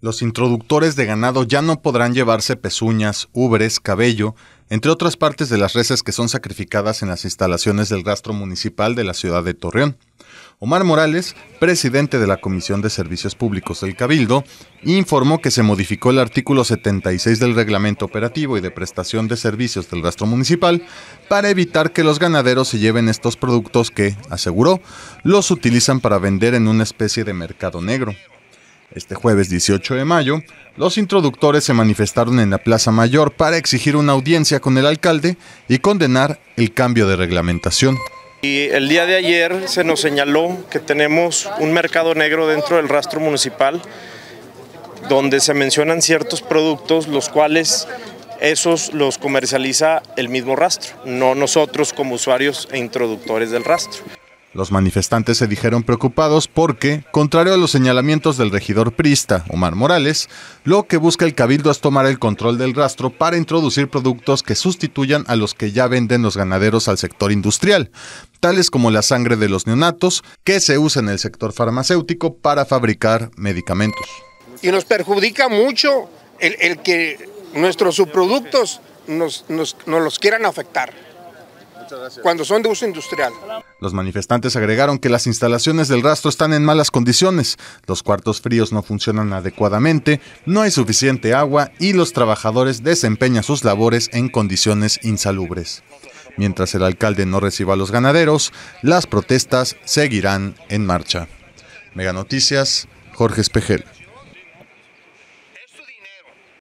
Los introductores de ganado ya no podrán llevarse pezuñas, ubres, cabello, entre otras partes de las reses que son sacrificadas en las instalaciones del rastro municipal de la ciudad de Torreón. Omar Morales, presidente de la Comisión de Servicios Públicos del Cabildo, informó que se modificó el artículo 76 del Reglamento Operativo y de Prestación de Servicios del Rastro Municipal para evitar que los ganaderos se lleven estos productos que, aseguró, los utilizan para vender en una especie de mercado negro. Este jueves 18 de mayo, los introductores se manifestaron en la Plaza Mayor para exigir una audiencia con el alcalde y condenar el cambio de reglamentación. Y el día de ayer se nos señaló que tenemos un mercado negro dentro del rastro municipal donde se mencionan ciertos productos los cuales esos los comercializa el mismo rastro, no nosotros como usuarios e introductores del rastro. Los manifestantes se dijeron preocupados porque, contrario a los señalamientos del regidor prista, Omar Morales, lo que busca el cabildo es tomar el control del rastro para introducir productos que sustituyan a los que ya venden los ganaderos al sector industrial, tales como la sangre de los neonatos, que se usa en el sector farmacéutico para fabricar medicamentos. Y nos perjudica mucho el, que nuestros subproductos nos los quieran afectar cuando son de uso industrial. Los manifestantes agregaron que las instalaciones del rastro están en malas condiciones, los cuartos fríos no funcionan adecuadamente, no hay suficiente agua y los trabajadores desempeñan sus labores en condiciones insalubres. Mientras el alcalde no reciba a los ganaderos, las protestas seguirán en marcha. Mega Noticias, Jorge Espejel.